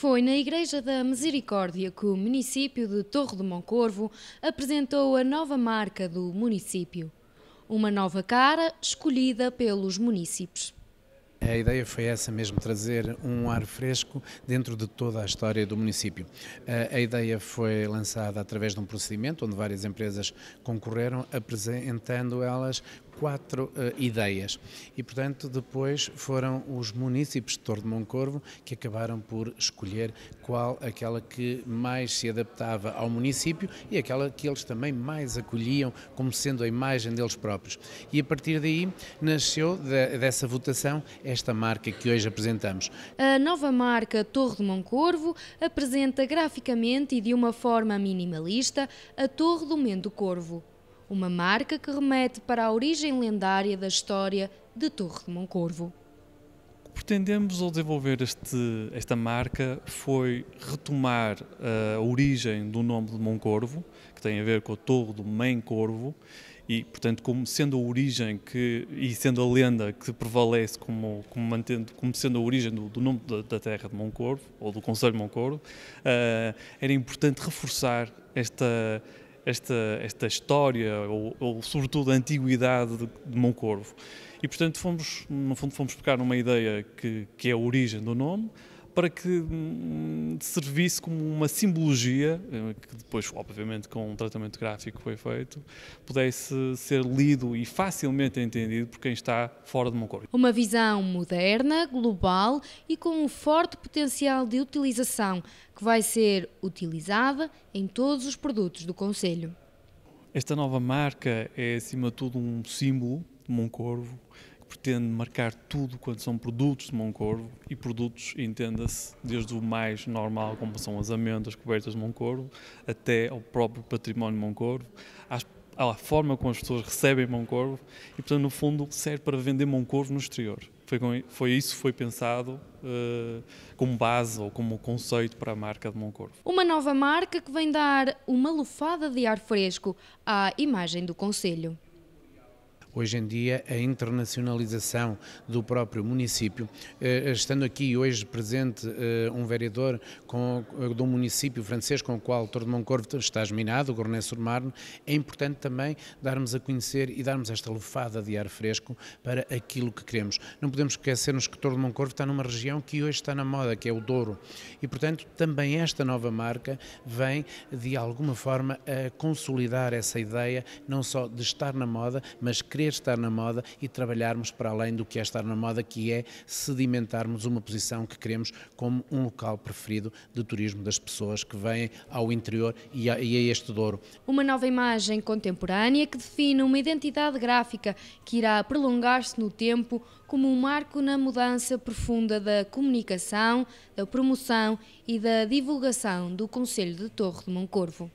Foi na Igreja da Misericórdia que o município de Torre do Moncorvo apresentou a nova marca do município. Uma nova cara escolhida pelos municípios. A ideia foi essa mesmo, trazer um ar fresco dentro de toda a história do município. A ideia foi lançada através de um procedimento onde várias empresas concorreram, apresentando elas quatro uh, ideias. E, portanto, depois foram os municípios de Torre de Moncorvo que acabaram por escolher qual aquela que mais se adaptava ao município e aquela que eles também mais acolhiam como sendo a imagem deles próprios. E a partir daí nasceu de, dessa votação esta marca que hoje apresentamos. A nova marca Torre de Moncorvo apresenta graficamente e de uma forma minimalista a Torre do Mendo Corvo uma marca que remete para a origem lendária da história de Torre de Moncorvo. O que pretendemos ao desenvolver este, esta marca foi retomar eh, a origem do nome de Moncorvo, que tem a ver com a Torre do Mãe Corvo, e portanto como sendo a origem que e sendo a lenda que prevalece como como, mantendo, como sendo a origem do, do nome da, da, terra de Moncorvo ou do Conselho de Moncorvo uh, era importante reforçar esta esta, esta história, ou, ou sobretudo a antiguidade de, de Moncorvo. E portanto fomos, no fundo fomos buscar numa ideia que, que é a origem do nome, para que hum, servisse como uma simbologia, eh, que depois, obviamente, com um tratamento gráfico que foi feito, pudesse ser lido e facilmente entendido por quem está fora de Moncorvo. Uma visão moderna, global e com um forte potencial de utilização que vai ser utilizada em todos os produtos do Conselho. Esta nova marca é, acima de tudo, um símbolo de Moncorvo, pretende marcar tudo quanto são produtos de Moncorvo e produtos, entenda-se, desde o mais normal, como são as amêndoas cobertas de Moncorvo, até ao próprio património de Moncorvo, às, à forma como as pessoas recebem Moncorvo e, portanto, no fundo, serve para vender Moncorvo no exterior. Foi, com, foi isso que foi pensado uh, como base ou como conceito para a marca de Moncorvo. Uma nova marca que vem dar uma lufada de ar fresco à imagem do Conselho. Hoje em dia, a internacionalização do próprio município, eh, estando aqui hoje presente eh, um vereador com, eh, do município francês com o qual Tordemoncorvo está esminado, o Gournet sur Marne, é importante também darmos a conhecer e darmos esta lufada de ar fresco para aquilo que queremos. Não podemos esquecer esquecer-nos que Tordemoncorvo está numa região que hoje está na moda, que é o Douro, e portanto também esta nova marca vem de alguma forma a consolidar essa ideia, não só de estar na moda, mas criar querer estar na moda e trabalharmos para além do que é estar na moda, que é sedimentarmos uma posição que queremos como um local preferido de turismo das pessoas que vêm ao interior e a, e a este Douro. Uma nova imagem contemporânea que define uma identidade gráfica que irá prolongar-se no tempo como um marco na mudança profunda da comunicação, da promoção e da divulgação do Conselho de Torre de Moncorvo.